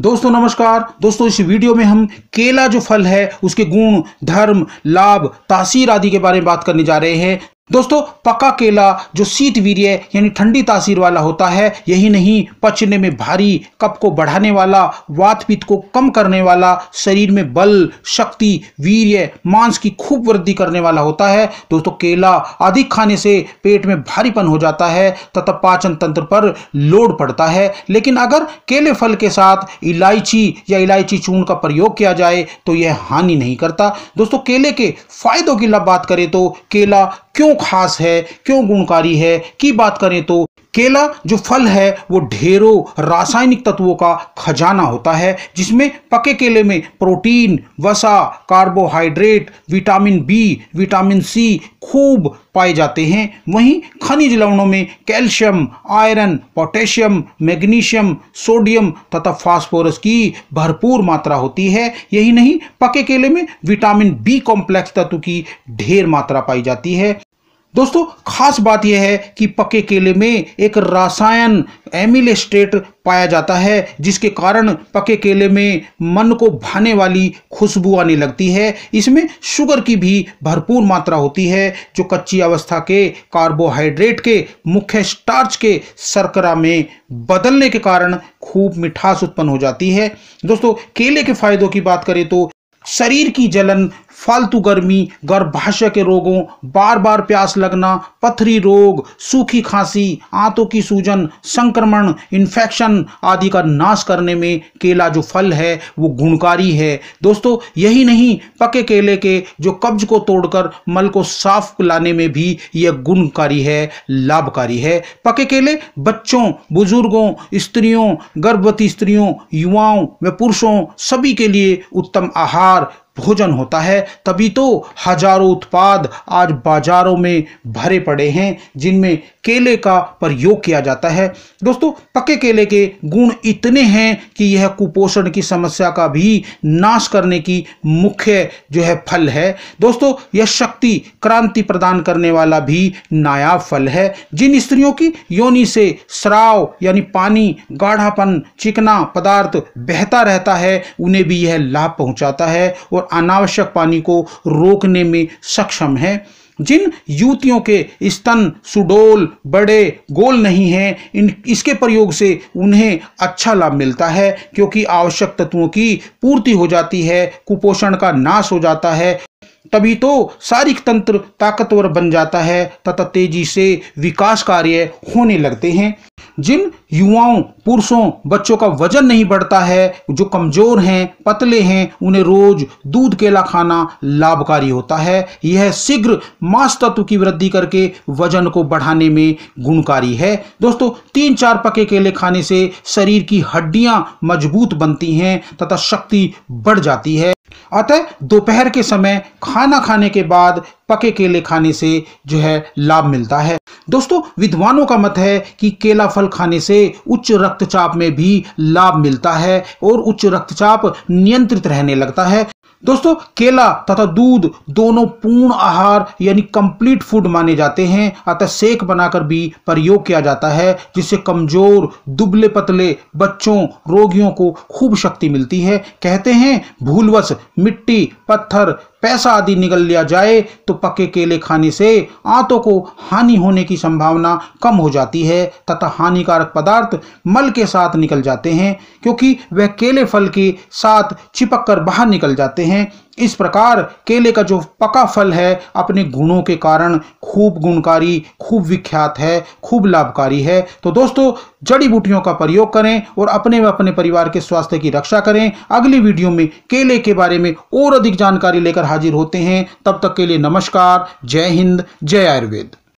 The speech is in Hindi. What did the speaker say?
दोस्तों नमस्कार दोस्तों इस वीडियो में हम केला जो फल है उसके गुण धर्म लाभ तासीर आदि के बारे में बात करने जा रहे हैं दोस्तों पका केला जो शीत वीर्य यानी ठंडी तासीर वाला होता है यही नहीं पचने में भारी कप को बढ़ाने वाला वात पित्त को कम करने वाला शरीर में बल शक्ति वीर्य मांस की खूब वृद्धि करने वाला होता है दोस्तों केला अधिक खाने से पेट में भारीपन हो जाता है तथा पाचन तंत्र पर लोड पड़ता है लेकिन अगर केले फल के साथ इलायची या इलायची चूर्ण का प्रयोग किया जाए तो यह हानि नहीं करता दोस्तों केले के फायदों की बात करें तो केला क्यों क्यों खास है क्यों गुणकारी है की बात करें तो केला जो फल है वो ढेरों रासायनिक तत्वों का खजाना होता है जिसमें पके केले में प्रोटीन वसा carbohydrate vitamin B vitamin C खूब पाए जाते हैं वहीं खनिज लवणों में calcium iron potassium magnesium sodium तथा फास्फोरस की भरपूर मात्रा होती है यही नहीं पके केले में विटामिन बी कॉम्प्लेक्स तत्व की ढेर मात्रा पाई जाती है दोस्तों खास बात यह है कि पके केले में एक रासायन एमिलेस्टेट पाया जाता है जिसके कारण पके केले में मन को भाने वाली खुशबू आने लगती है इसमें शुगर की भी भरपूर मात्रा होती है जो कच्ची अवस्था के कार्बोहाइड्रेट के मुख्य स्टार्च के शर्करा में बदलने के कारण खूब मिठास उत्पन्न हो जाती है दोस्तों केले के फायदों की बात करें तो शरीर की जलन फालतू गर्मी गर्भाशय के रोगों बार बार प्यास लगना पथरी रोग सूखी खांसी आंतों की सूजन संक्रमण इन्फेक्शन आदि का नाश करने में केला जो फल है वो गुणकारी है दोस्तों यही नहीं पके केले के जो कब्ज को तोड़कर मल को साफ लाने में भी यह गुणकारी है लाभकारी है पके केले बच्चों बुजुर्गों स्त्रियों गर्भवती स्त्रियों युवाओं व पुरुषों सभी के लिए उत्तम आहार भोजन होता है तभी तो हजारों उत्पाद आज बाजारों में भरे पड़े हैं जिनमें केले का प्रयोग किया जाता है दोस्तों पके केले के गुण इतने हैं कि यह कुपोषण की समस्या का भी नाश करने की मुख्य जो है फल है दोस्तों यह शक्ति क्रांति प्रदान करने वाला भी नायाब फल है जिन स्त्रियों की योनि से श्राव यानी पानी गाढ़ापन चिकना पदार्थ बहता रहता है उन्हें भी यह लाभ पहुँचाता है और और अनावश्यक पानी को रोकने में सक्षम है जिन युवतियों के स्तन सुडोल बड़े गोल नहीं हैं इन इसके प्रयोग से उन्हें अच्छा लाभ मिलता है क्योंकि आवश्यक तत्वों की पूर्ति हो जाती है कुपोषण का नाश हो जाता है तभी तो शारीरिक तंत्र ताकतवर बन जाता है तथा तेजी से विकास कार्य होने लगते हैं जिन युवाओं पुरुषों बच्चों का वजन नहीं बढ़ता है जो कमज़ोर हैं पतले हैं उन्हें रोज दूध केला खाना लाभकारी होता है यह शीघ्र मांस तत्व की वृद्धि करके वजन को बढ़ाने में गुणकारी है दोस्तों तीन चार पके केले खाने से शरीर की हड्डियां मजबूत बनती हैं तथा शक्ति बढ़ जाती है अतः दोपहर के समय खाना खाने के बाद पके केले खाने से जो है लाभ मिलता है दोस्तों विद्वानों का मत है कि केला फल खाने से उच्च रक्तचाप में भी लाभ मिलता है और उच्च रक्तचाप नियंत्रित रहने लगता है दोस्तों केला तथा दूध दोनों पूर्ण आहार यानी कंप्लीट फूड माने जाते हैं अतः सेक बनाकर भी प्रयोग किया जाता है जिससे कमजोर दुबले पतले बच्चों रोगियों को खूब शक्ति मिलती है कहते हैं भूलवश मिट्टी पत्थर पैसा आदि निकल लिया जाए तो पके केले खाने से आंतों को हानि होने की संभावना कम हो जाती है तथा हानिकारक पदार्थ मल के साथ निकल जाते हैं क्योंकि वह केले फल के साथ चिपक कर बाहर निकल जाते हैं इस प्रकार केले का जो पका फल है अपने गुणों के कारण खूब गुणकारी खूब विख्यात है खूब लाभकारी है तो दोस्तों जड़ी बूटियों का प्रयोग करें और अपने व अपने परिवार के स्वास्थ्य की रक्षा करें अगली वीडियो में केले के बारे में और अधिक जानकारी लेकर हाजिर होते हैं तब तक के लिए नमस्कार जय हिंद जय आयुर्वेद